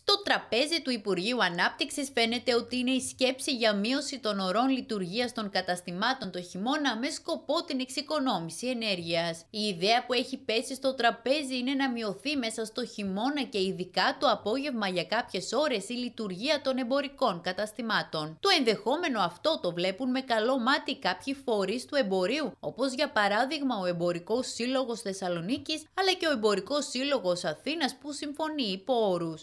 Στο τραπέζι του Υπουργείου Ανάπτυξης φαίνεται ότι είναι η σκέψη για μείωση των ωρών λειτουργίας των καταστημάτων το χειμώνα με σκοπό την εξοικονόμηση ενέργειας. Η ιδέα που έχει πέσει στο τραπέζι είναι να μειωθεί μέσα στο χειμώνα και ειδικά το απόγευμα για κάποιες ώρες η λειτουργία των εμπορικών καταστημάτων. Το ενδεχόμενο αυτό το βλέπουν με καλό μάτι κάποιοι φορείς του εμπορίου, όπως για παράδειγμα ο Εμπορικός Σύλλογος Θεσσαλονίκης αλλά και ο Εμπορικός Σύλλογος Αθήνας που συμφωνεί υπό όρους.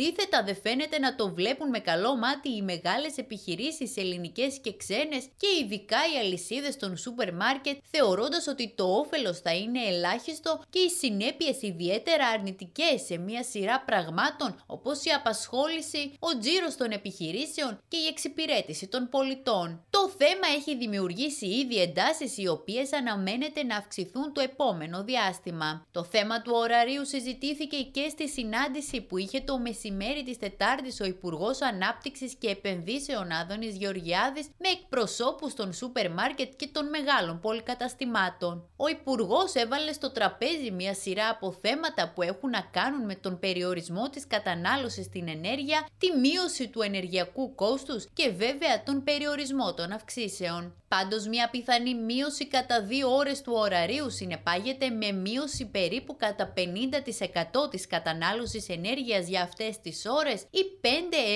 Αντίθετα, δεν φαίνεται να το βλέπουν με καλό μάτι οι μεγάλες επιχειρήσεις ελληνικές και ξένες και ειδικά οι αλυσίδες των σούπερ μάρκετ, θεωρώντας ότι το όφελος θα είναι ελάχιστο και οι συνέπειες ιδιαίτερα αρνητικές σε μια σειρά πραγμάτων όπως η απασχόληση, ο τζίρος των επιχειρήσεων και η εξυπηρέτηση των πολιτών. Το θέμα έχει δημιουργήσει ήδη εντάσεις οι οποίες αναμένεται να αυξηθούν το επόμενο διάστημα. Το θέμα του ωραρίου συζητήθηκε και στη συνάντηση που είχε το μεσημέρι μεσημέρι της Τετάρτης ο Υπουργός Ανάπτυξης και Επενδύσεων Άδωνης Γεωργιάδης με εκπροσώπους των σούπερ μάρκετ και των μεγάλων πολυκαταστημάτων. Ο Υπουργός έβαλε στο τραπέζι μια σειρά από θέματα που έχουν να κάνουν με τον περιορισμό της κατανάλωσης στην ενέργεια, τη μείωση του ενεργειακού κόστους και βέβαια τον περιορισμό των αυξήσεων. Πάντως, μια πιθανή μείωση κατά δύο ώρες του ωραρίου συνεπάγεται με μείωση περίπου κατά 50% της κατανάλωσης ενέργειας για αυτές τις ώρες ή 5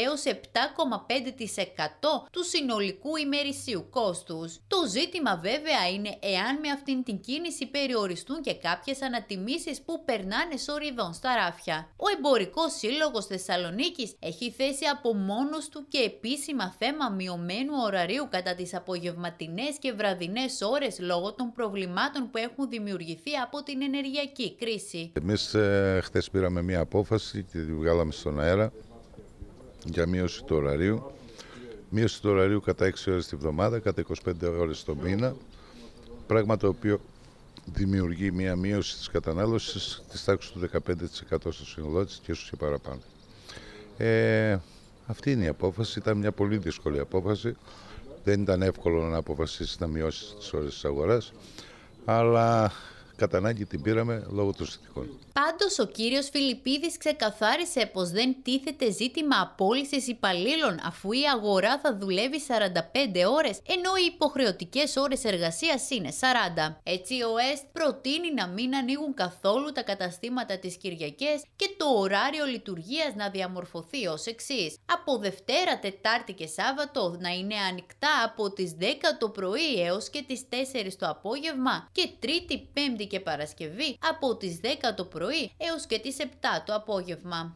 έως 7,5% του συνολικού ημερησίου κόστους. Το ζήτημα βέβαια είναι εάν με αυτήν την κίνηση περιοριστούν και κάποιες ανατιμήσεις που περνάνε σοριδών στα ράφια. Ο Εμπορικός Σύλλογος Θεσσαλονίκης έχει θέσει από μόνος του και επίσημα θέμα μειωμένου ωραρίου κατά τις απογευματινές και βραδινές ώρες λόγω των προβλημάτων που έχουν δημιουργηθεί από την ενεργειακή κρίση. Εμείς ε, πήραμε μια απόφαση και τη βγάλαμε στον στον αέρα για μείωση του ωραρίου. Μείωση του ωραρίου κατά 6 ώρες τη βδομάδα, κατά 25 ώρες το μήνα, πράγμα το οποίο δημιουργεί μια μείωση της κατανάλωσης της τάξης του 15% στο σύνολό της και ίσως και παραπάνω. Ε, αυτή είναι η απόφαση. Ήταν μια πολύ δύσκολη απόφαση. Δεν ήταν εύκολο να αποφασίσεις να μειώσεις τις ώρες της αγοράς, αλλά κατά την πήραμε λόγω των συνθηκών. Πάντως, ο κύριος Φιλιππίδης ξεκαθάρισε πως δεν τίθεται ζήτημα απόλυσης υπαλλήλων, αφού η αγορά θα δουλεύει 45 ώρες, ενώ οι υποχρεωτικές ώρες εργασίας είναι 40. Έτσι, ο ΕΣΤ προτείνει να μην ανοίγουν καθόλου τα καταστήματα τις Κυριακές και το ωράριο λειτουργίας να διαμορφωθεί ως εξής. Από Δευτέρα, Τετάρτη και Σάββατο να είναι ανοιχτά από τις 10 το πρωί έως και τις 4 το απόγευμα και Τρίτη, Πέμπτη και Παρασκευή από τις 10 το πρωί έως και τις 7 το απόγευμα.